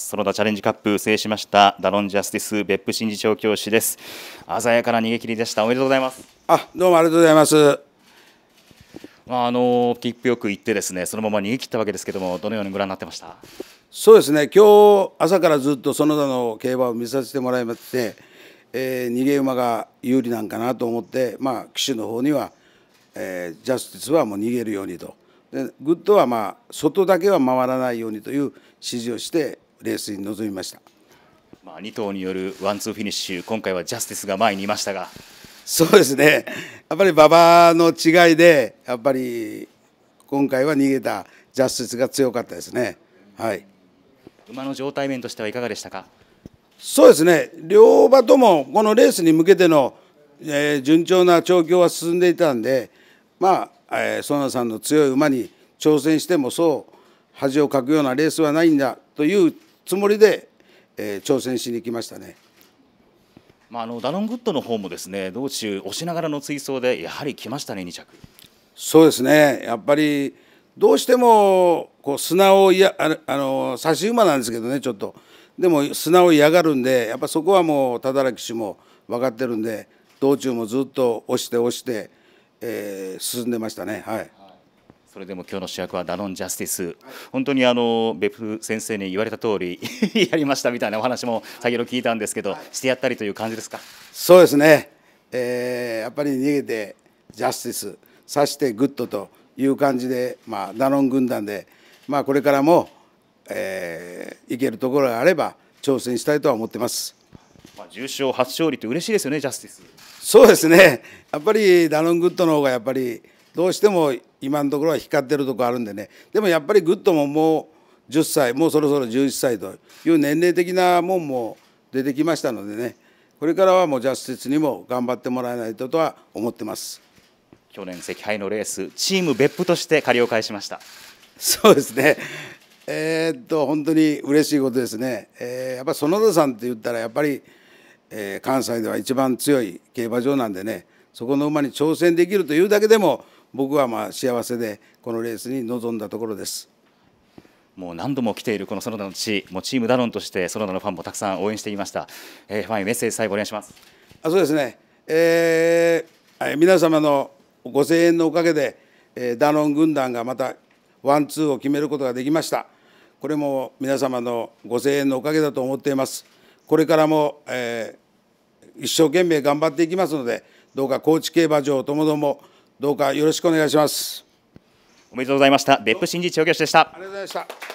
園田チャレンジカップ制しましたダロンジャスティス別府新次長教師です鮮やかな逃げ切りでしたおめでとうございますあどうもありがとうございますまあ、あのティップよく行ってですねそのまま逃げ切ったわけですけどもどのようにご覧になってましたそうですね今日朝からずっと園田の競馬を見させてもらいまして、えー、逃げ馬が有利なんかなと思ってまあ騎手の方には、えー、ジャスティスはもう逃げるようにとでグッドはまあ外だけは回らないようにという指示をしてレースに臨みました。まあ、2頭によるワンツーフィニッシュ、今回はジャスティスが前にいましたが。そうですね、やっぱり馬場の違いで、やっぱり今回は逃げたジャスティスが強かったですね。はい、馬の状態面としてはいかがでしたかそうですね、両馬ともこのレースに向けての、えー、順調な調教は進んでいたんで、まあ、えー、園田さんの強い馬に挑戦してもそう、恥をかくようなレースはないんだというつもりで、えー、挑戦しに来ましたね。まあ、あのダノングッドの方もですね道中押しながらの追走でやはり来ましたね2着そうですねやっぱりどうしてもこう砂をいやあの差し馬なんですけどねちょっとでも砂を嫌がるんでやっぱそこはもう忠木氏も分かってるんで道中もずっと押して押して、えー、進んでましたねはい。それでも今日の主役はダノンジャスティス、本当にあの別府先生に言われた通り やりましたみたいなお話も先ほど聞いたんですけど、してやったりという感じですかそうですね、えー、やっぱり逃げてジャスティス、さしてグッドという感じで、まあ、ダノン軍団で、まあ、これからも、えー、いけるところがあれば挑戦したいとは思ってます。まあ、重賞初勝利って嬉しいですよね、ジャスティス。そうですね。やっぱりダノングッドの方がやっぱりどうしても今のところは光ってるとこあるんでねでもやっぱりグッドももう10歳もうそろそろ11歳という年齢的なもんも出てきましたのでねこれからはもうジャスティスにも頑張ってもらえないととは思ってます去年赤杯のレースチーム別府として借りを返しましたそうですねえー、っと本当に嬉しいことですね、えー、やっぱ園田さんって言ったらやっぱり、えー、関西では一番強い競馬場なんでねそこの馬に挑戦できるというだけでも僕はまあ幸せでこのレースに臨んだところです。もう何度も来ているこの園田の地、もうチームダノンとして園田のファンもたくさん応援していました。えー、ファンへメッセージ最後お願いします。あ、そうですね。えー、皆様のご声援のおかげで、えー、ダノン軍団がまたワンツーを決めることができました。これも皆様のご声援のおかげだと思っています。これからも、えー、一生懸命頑張っていきますので、どうか高知競馬場ともどもどうかよろしくお願いします。おめでとうございました。別府新次調教師でした。ありがとうございました。